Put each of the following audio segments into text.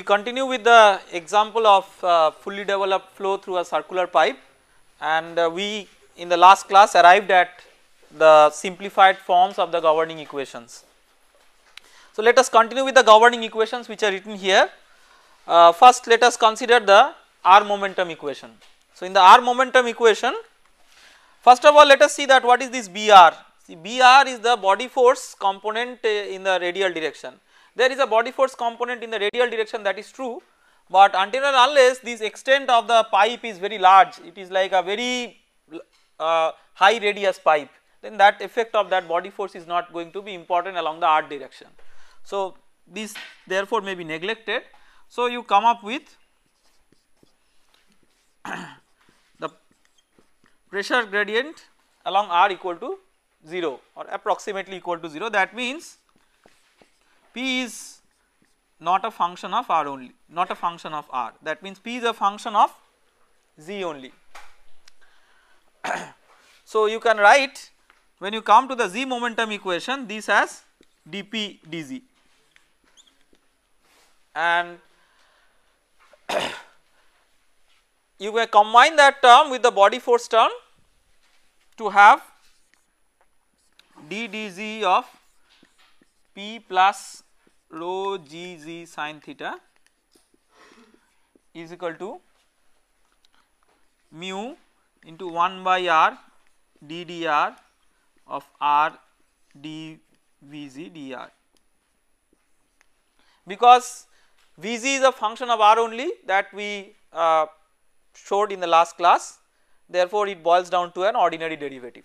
we continue with the example of uh, fully developed flow through a circular pipe and uh, we in the last class arrived at the simplified forms of the governing equations. So, let us continue with the governing equations which are written here. Uh, first let us consider the r momentum equation. So, in the r momentum equation first of all let us see that what is this br, see br is the body force component uh, in the radial direction there is a body force component in the radial direction that is true but until and unless this extent of the pipe is very large it is like a very uh, high radius pipe then that effect of that body force is not going to be important along the r direction. So, this therefore may be neglected. So, you come up with the pressure gradient along r equal to 0 or approximately equal to 0 that means P is not a function of R only, not a function of R. That means P is a function of Z only. so, you can write when you come to the Z momentum equation this as dP dZ and you may combine that term with the body force term to have d dz of P plus rho g z sine theta is equal to mu into 1 by r d d r of r d v z d r. Because v z is a function of r only that we uh, showed in the last class therefore it boils down to an ordinary derivative.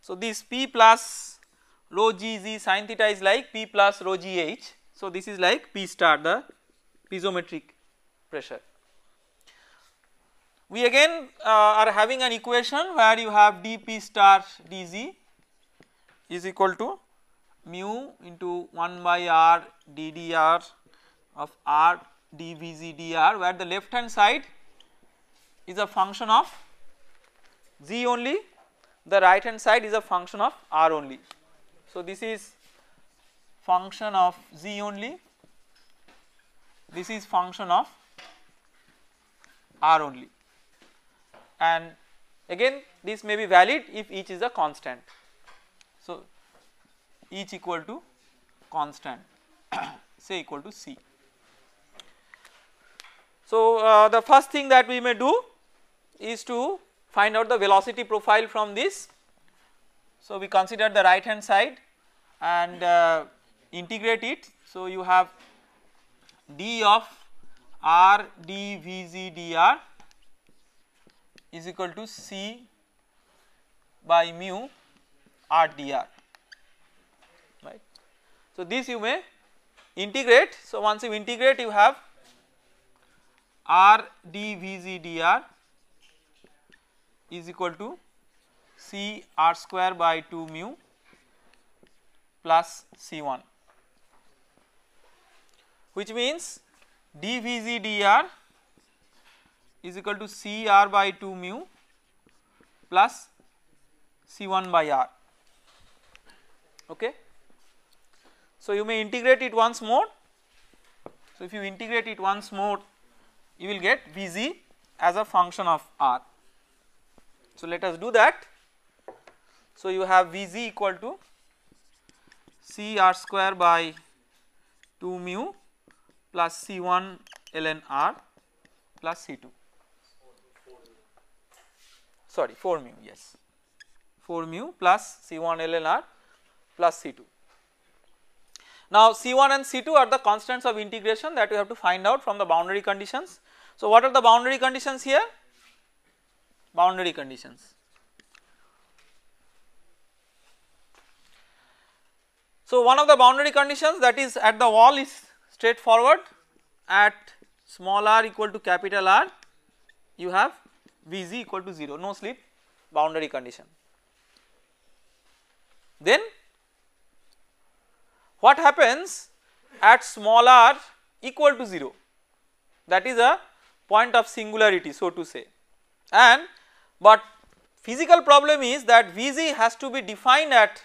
So, this p plus rho g z sin theta is like P plus rho g h. So, this is like P star the piezometric pressure. We again uh, are having an equation where you have dP star dz is equal to mu into 1 by r ddr of r dvz dr where the left hand side is a function of z only the right hand side is a function of r only. So, this is function of z only, this is function of r only and again this may be valid if each is a constant. So, each equal to constant say equal to c. So, uh, the first thing that we may do is to find out the velocity profile from this. So, we consider the right hand side and uh, integrate it. So, you have d of r d v z d r is equal to c by mu r d r right. So, this you may integrate. So, once you integrate you have r d v z d r is equal to c r square by 2 mu plus C1 which means dVZdr is equal to Cr by 2 mu plus C1 by R okay. So you may integrate it once more so if you integrate it once more you will get Vz as a function of R so let us do that so you have Vz equal to C r square by 2 mu plus C 1 ln r plus C 2 sorry 4 mu yes 4 mu plus C 1 ln r plus C 2. Now C 1 and C 2 are the constants of integration that we have to find out from the boundary conditions. So what are the boundary conditions here? Boundary conditions. So, one of the boundary conditions that is at the wall is straightforward at small r equal to capital R you have Vz equal to 0 no slip boundary condition. Then what happens at small r equal to 0 that is a point of singularity so to say and but physical problem is that Vz has to be defined at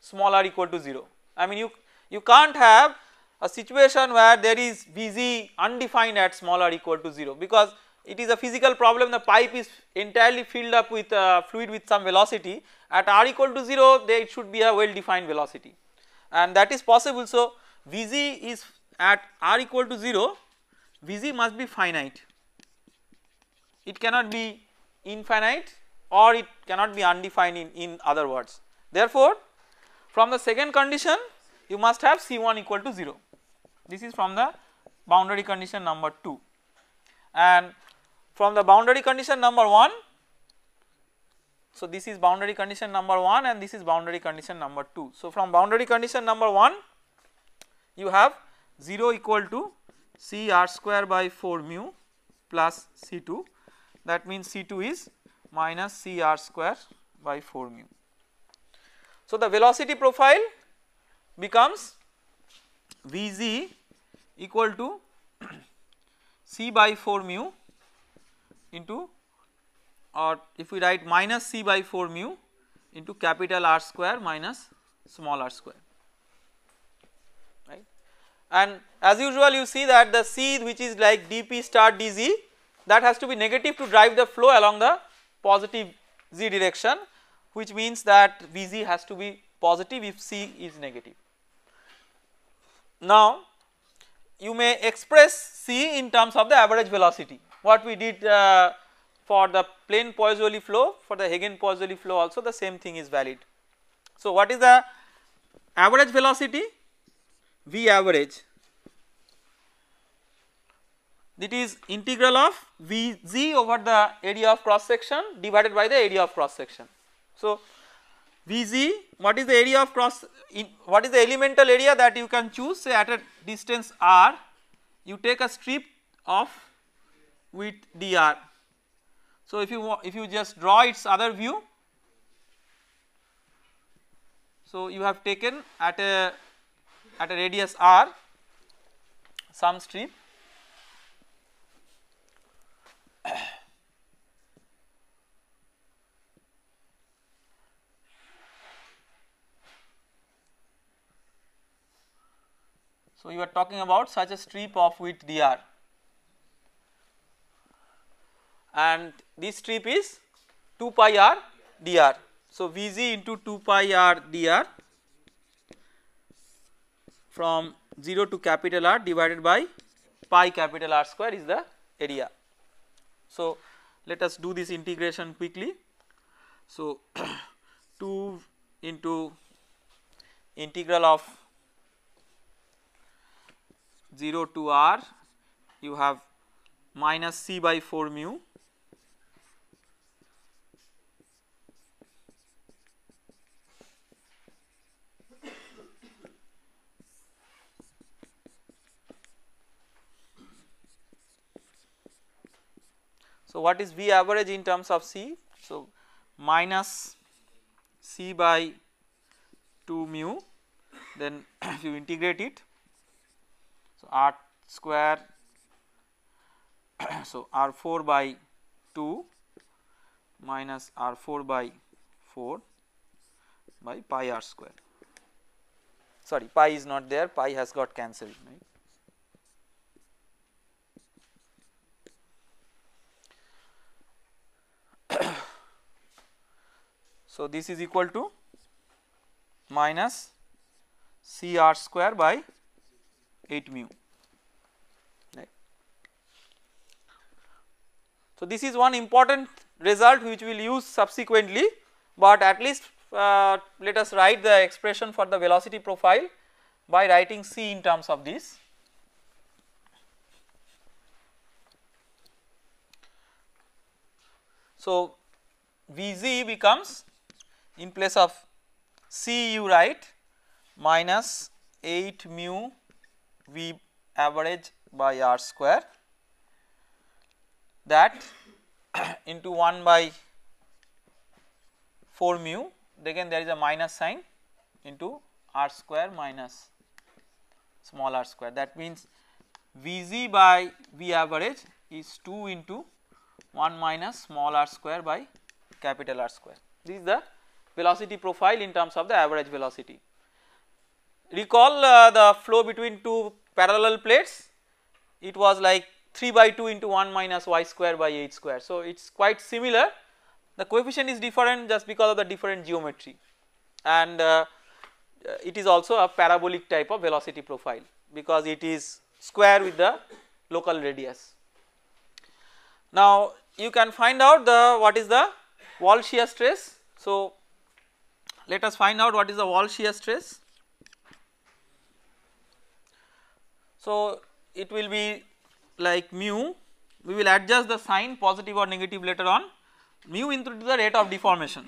small r equal to 0. I mean you, you can't have a situation where there is Vz undefined at small r equal to 0 because it is a physical problem the pipe is entirely filled up with uh, fluid with some velocity at r equal to 0 there it should be a well defined velocity and that is possible. So, Vz is at r equal to 0 Vz must be finite it cannot be infinite or it cannot be undefined in, in other words. Therefore, from the second condition you must have C1 equal to 0 this is from the boundary condition number 2 and from the boundary condition number 1 so this is boundary condition number 1 and this is boundary condition number 2. So from boundary condition number 1 you have 0 equal to C r square by 4 mu plus C2 that means C2 is minus C r square by 4 mu. So, the velocity profile becomes Vz equal to C by 4 mu into or if we write minus C by 4 mu into capital R square minus small r square right and as usual you see that the C which is like dp star dz that has to be negative to drive the flow along the positive z direction which means that Vz has to be positive if C is negative. Now, you may express C in terms of the average velocity what we did uh, for the plane Poiseuille flow for the Hagen-Poiseuille flow also the same thing is valid. So, what is the average velocity? V average It is integral of Vz over the area of cross section divided by the area of cross section. So, Vz what is the area of cross in, what is the elemental area that you can choose say at a distance r you take a strip of width dr. So, if you if you just draw its other view so you have taken at a at a radius r some strip we were talking about such a strip of width dr and this strip is 2 pi r dr. So, Vz into 2 pi r dr from 0 to capital R divided by pi capital R square is the area. So, let us do this integration quickly. So, 2 into integral of 0 to r you have minus c by 4 mu So, what is V average in terms of C? So, minus C by 2 mu then if you integrate it so, r square so r 4 by 2 minus r 4 by 4 by pi r square sorry pi is not there pi has got cancelled right. So, this is equal to minus C r square by 8 mu right. So, this is one important result which we will use subsequently, but at least uh, let us write the expression for the velocity profile by writing c in terms of this. So, Vz becomes in place of C you write minus 8 mu V average by R square that into 1 by 4 mu again there is a minus sign into R square minus small r square that means Vz by V average is 2 into 1 minus small r square by capital R square. This is the velocity profile in terms of the average velocity. Recall uh, the flow between two parallel plates it was like 3 by 2 into 1 minus y square by 8 square. So, it is quite similar the coefficient is different just because of the different geometry and uh, it is also a parabolic type of velocity profile because it is square with the local radius. Now, you can find out the what is the wall shear stress. So, let us find out what is the wall shear stress. So, it will be like mu we will adjust the sign positive or negative later on mu into the rate of deformation.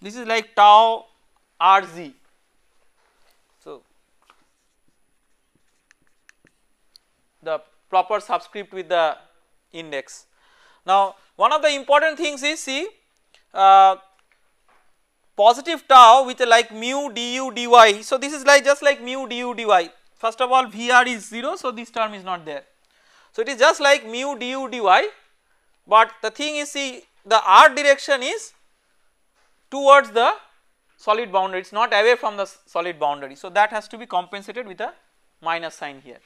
This is like tau rz. So, the proper subscript with the index. Now, one of the important things is see uh, positive tau with like mu du dy. So, this is like just like mu du dy. First of all Vr is 0, so this term is not there. So, it is just like mu du dy, but the thing is see the r direction is towards the solid boundary, it is not away from the solid boundary. So, that has to be compensated with a minus sign here.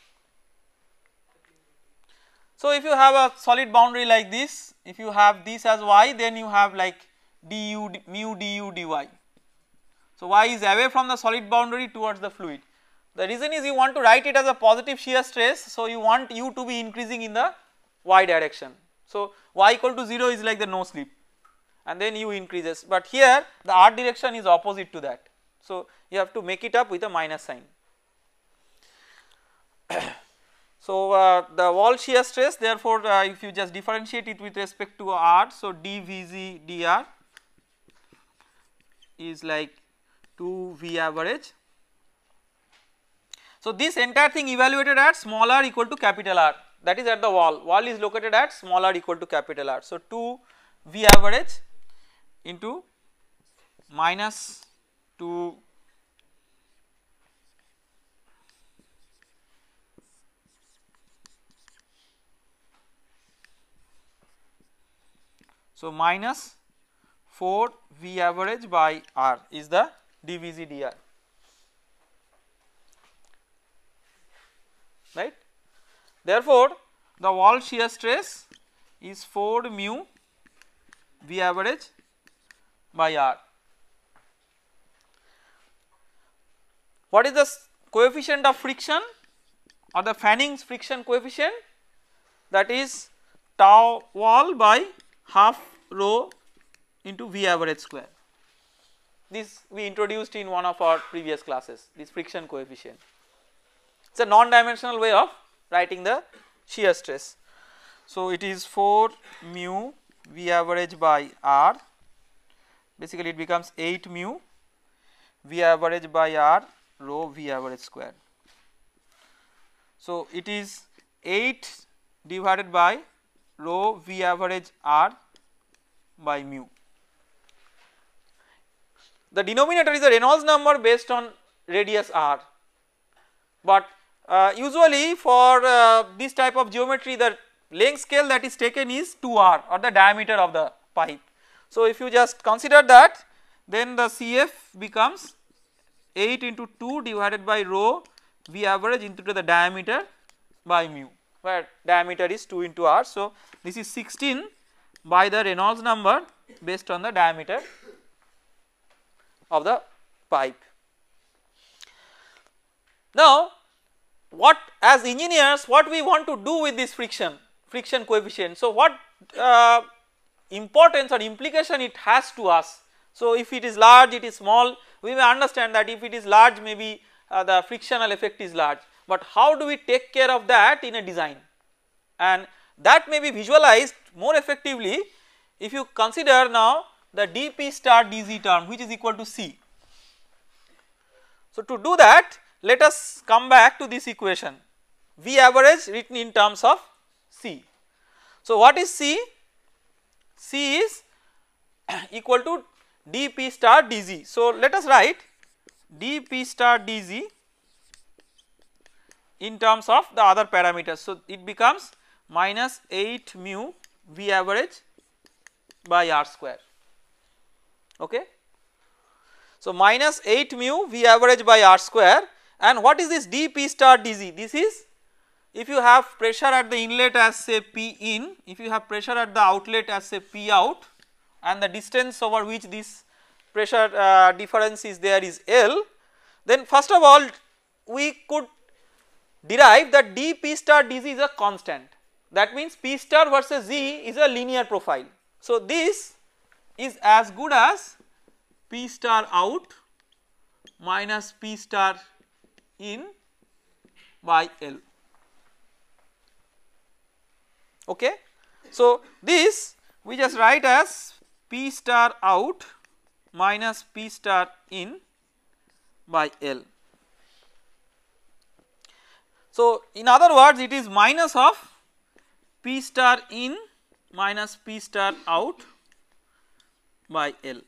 So, if you have a solid boundary like this, if you have this as y then you have like du mu du dy. So, y is away from the solid boundary towards the fluid. The reason is you want to write it as a positive shear stress. So, you want u to be increasing in the y direction. So, y equal to 0 is like the no slip and then u increases but here the r direction is opposite to that. So, you have to make it up with a minus sign. so, uh, the wall shear stress therefore, uh, if you just differentiate it with respect to r. So, dvz dr is like 2 V average. So, this entire thing evaluated at small r equal to capital R that is at the wall, wall is located at small r equal to capital R. So, 2 V average into minus 2 So, minus 4 V average by R is the dVz dr right. Therefore, the wall shear stress is 4 mu V average by R. What is the coefficient of friction or the Fanning's friction coefficient that is tau wall by half rho into V average square. This we introduced in one of our previous classes this friction coefficient. It is a non dimensional way of writing the shear stress. So, it is 4 mu V average by R basically it becomes 8 mu V average by R rho V average square. So, it is 8 divided by rho V average R by mu the denominator is a Reynolds number based on radius r, but uh, usually for uh, this type of geometry the length scale that is taken is 2r or the diameter of the pipe. So, if you just consider that then the CF becomes 8 into 2 divided by rho V average into the diameter by mu where diameter is 2 into r. So, this is 16 by the Reynolds number based on the diameter of the pipe. Now, what as engineers what we want to do with this friction friction coefficient. So, what uh, importance or implication it has to us. So, if it is large it is small we may understand that if it is large maybe uh, the frictional effect is large, but how do we take care of that in a design and that may be visualized more effectively if you consider now the dp star dz term which is equal to c. So, to do that let us come back to this equation V average written in terms of C. So, what is C? C is equal to dP star dz. So, let us write dP star dz in terms of the other parameters. So, it becomes minus 8 mu V average by R square. Okay. So, minus 8 mu V average by R square and what is this dP star dz? This is if you have pressure at the inlet as say P in, if you have pressure at the outlet as say P out and the distance over which this pressure uh, difference is there is L, then first of all we could derive that dP star dz is a constant that means P star versus Z is a linear profile. So, this is as good as P star out minus P star in by L. Okay. So, this we just write as P star out minus P star in by L. So, in other words it is minus of P star in minus P star out by L.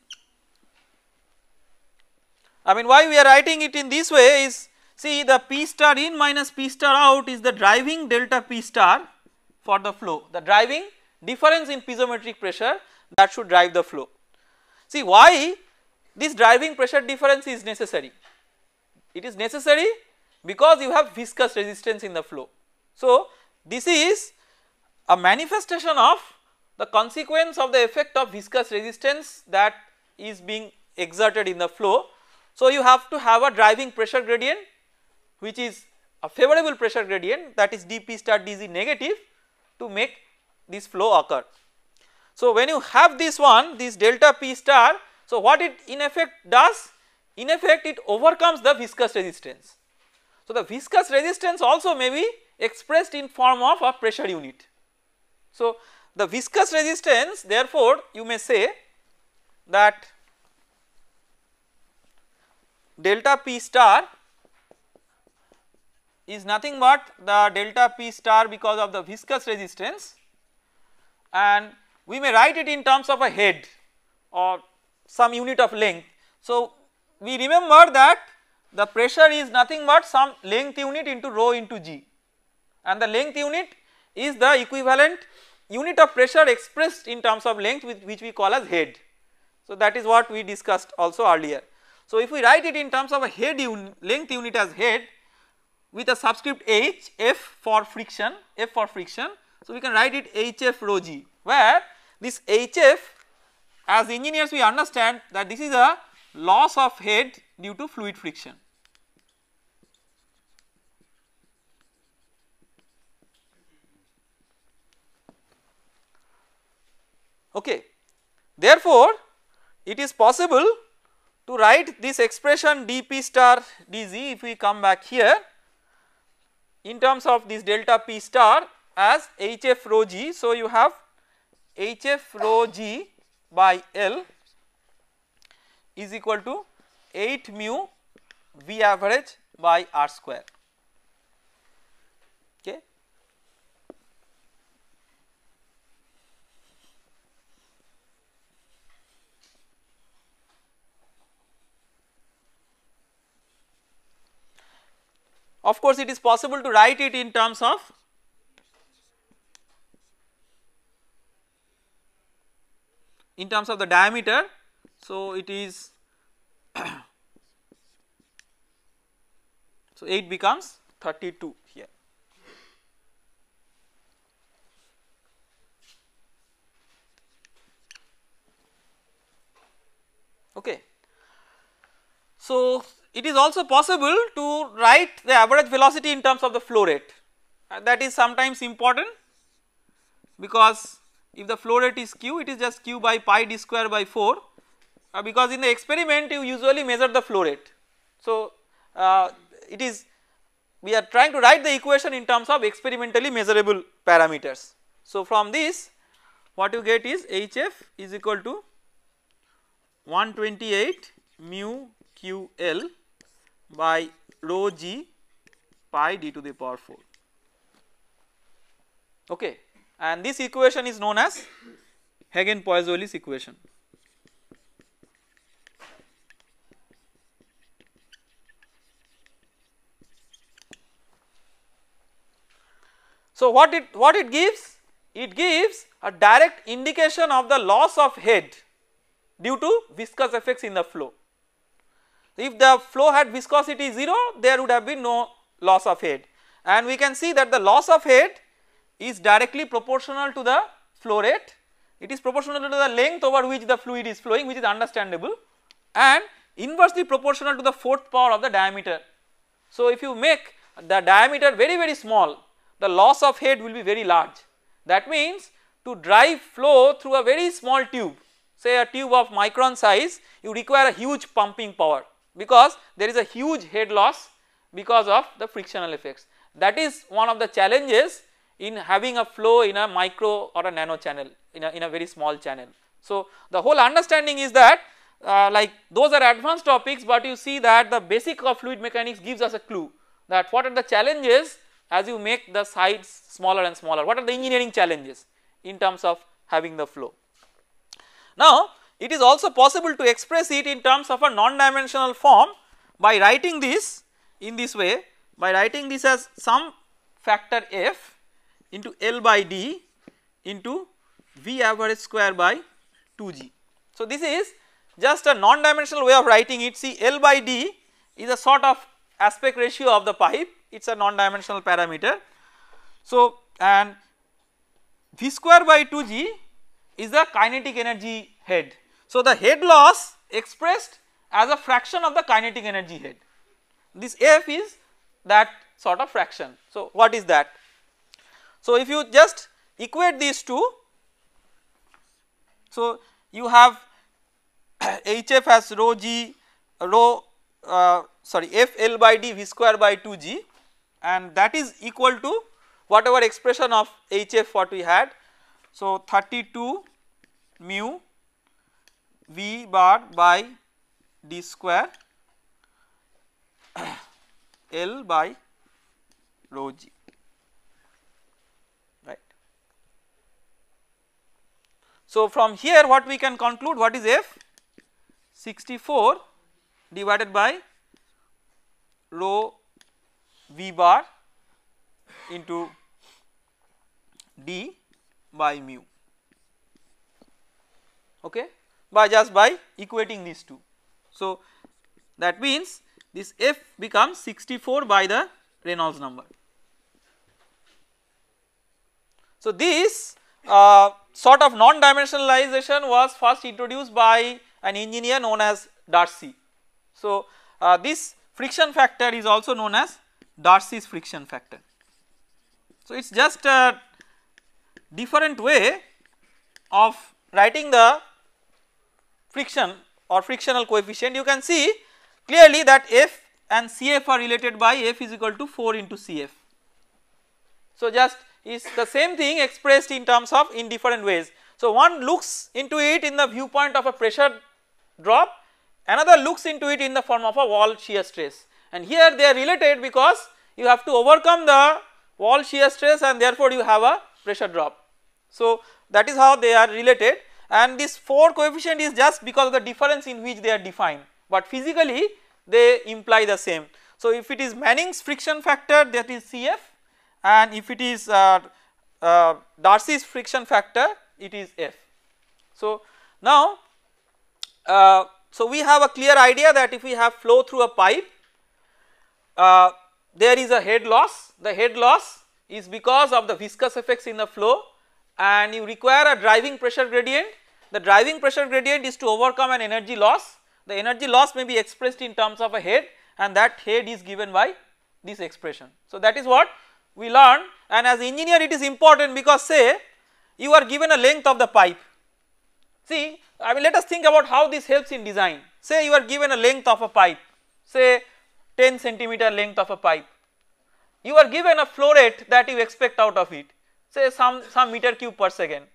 I mean why we are writing it in this way is see the P star in minus P star out is the driving delta P star for the flow the driving difference in piezometric pressure that should drive the flow. See why this driving pressure difference is necessary it is necessary because you have viscous resistance in the flow. So, this is a manifestation of the consequence of the effect of viscous resistance that is being exerted in the flow. So, you have to have a driving pressure gradient which is a favorable pressure gradient that is dP star dz negative to make this flow occur. So, when you have this one this delta P star, so what it in effect does? In effect it overcomes the viscous resistance. So, the viscous resistance also may be expressed in form of a pressure unit. So, the viscous resistance therefore, you may say that delta p star is nothing but the delta p star because of the viscous resistance and we may write it in terms of a head or some unit of length. So, we remember that the pressure is nothing but some length unit into rho into g and the length unit is the equivalent unit of pressure expressed in terms of length which we call as head. So that is what we discussed also earlier. So if we write it in terms of a head un length unit as head with a subscript h f for friction f for friction. So we can write it hf rho g where this hf as engineers we understand that this is a loss of head due to fluid friction. Okay. Therefore, it is possible to write this expression dp star dz if we come back here in terms of this delta p star as hf rho g. So, you have hf rho g by L is equal to 8 mu v average by r square. Of course, it is possible to write it in terms of in terms of the diameter. So, it is so 8 becomes 32 here. Okay. So, it is also possible to write the average velocity in terms of the flow rate and that is sometimes important because if the flow rate is q it is just q by pi d square by 4 uh, because in the experiment you usually measure the flow rate. So, uh, it is we are trying to write the equation in terms of experimentally measurable parameters. So, from this what you get is hf is equal to 128 mu ql by rho g pi d to the power 4 okay and this equation is known as Hagen-Poiseuille's equation. So what it what it gives? It gives a direct indication of the loss of head due to viscous effects in the flow. If the flow had viscosity 0 there would have been no loss of head and we can see that the loss of head is directly proportional to the flow rate it is proportional to the length over which the fluid is flowing which is understandable and inversely proportional to the fourth power of the diameter. So if you make the diameter very very small the loss of head will be very large that means to drive flow through a very small tube say a tube of micron size you require a huge pumping power because there is a huge head loss because of the frictional effects. That is one of the challenges in having a flow in a micro or a nano channel in a, in a very small channel. So, the whole understanding is that uh, like those are advanced topics, but you see that the basic of fluid mechanics gives us a clue that what are the challenges as you make the sides smaller and smaller, what are the engineering challenges in terms of having the flow. Now, it is also possible to express it in terms of a non-dimensional form by writing this in this way by writing this as some factor f into L by D into V average square by 2G. So, this is just a non-dimensional way of writing it see L by D is a sort of aspect ratio of the pipe it is a non-dimensional parameter. So, and V square by 2G is the kinetic energy head so, the head loss expressed as a fraction of the kinetic energy head this F is that sort of fraction. So, what is that? So, if you just equate these two so you have HF as rho g rho uh, sorry F L by d V square by 2 g and that is equal to whatever expression of HF what we had. So, 32 mu V bar by d square L by rho g right. So, from here what we can conclude what is F 64 divided by rho V bar into d by mu okay by just by equating these two. So that means this f becomes 64 by the Reynolds number. So this uh, sort of non dimensionalization was first introduced by an engineer known as Darcy. So uh, this friction factor is also known as Darcy's friction factor. So it is just a different way of writing the friction or frictional coefficient you can see clearly that F and Cf are related by F is equal to 4 into Cf. So, just is the same thing expressed in terms of in different ways. So, one looks into it in the viewpoint of a pressure drop another looks into it in the form of a wall shear stress and here they are related because you have to overcome the wall shear stress and therefore you have a pressure drop. So, that is how they are related and this 4 coefficient is just because of the difference in which they are defined but physically they imply the same. So, if it is Manning's friction factor that is CF and if it is uh, uh, Darcy's friction factor it is F. So, now uh, so we have a clear idea that if we have flow through a pipe uh, there is a head loss the head loss is because of the viscous effects in the flow and you require a driving pressure gradient. The driving pressure gradient is to overcome an energy loss. The energy loss may be expressed in terms of a head and that head is given by this expression. So, that is what we learn and as engineer it is important because say you are given a length of the pipe. See I mean let us think about how this helps in design. Say you are given a length of a pipe say 10 centimeter length of a pipe. You are given a flow rate that you expect out of it say some, some meter cube per second.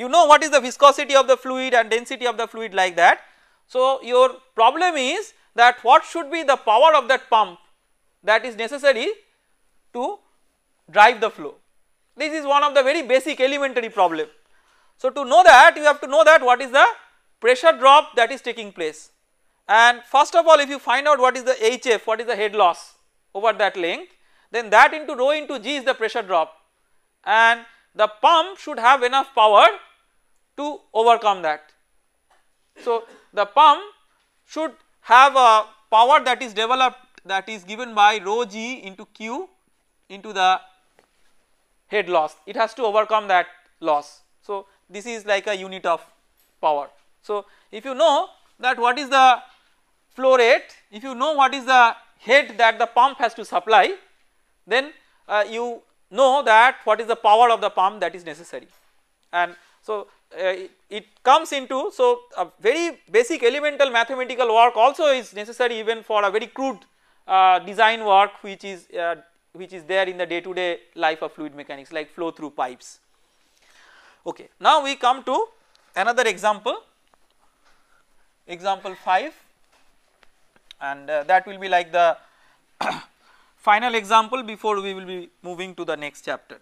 You know what is the viscosity of the fluid and density of the fluid like that. So, your problem is that what should be the power of that pump that is necessary to drive the flow. This is one of the very basic elementary problem. So, to know that you have to know that what is the pressure drop that is taking place and first of all if you find out what is the HF what is the head loss over that length then that into rho into g is the pressure drop and the pump should have enough power to overcome that. So, the pump should have a power that is developed that is given by rho g into q into the head loss it has to overcome that loss. So, this is like a unit of power. So, if you know that what is the flow rate if you know what is the head that the pump has to supply then uh, you know that what is the power of the pump that is necessary and so uh, it comes into so a very basic elemental mathematical work also is necessary even for a very crude uh, design work which is uh, which is there in the day to day life of fluid mechanics like flow through pipes. Okay. Now we come to another example, example 5 and uh, that will be like the final example before we will be moving to the next chapter.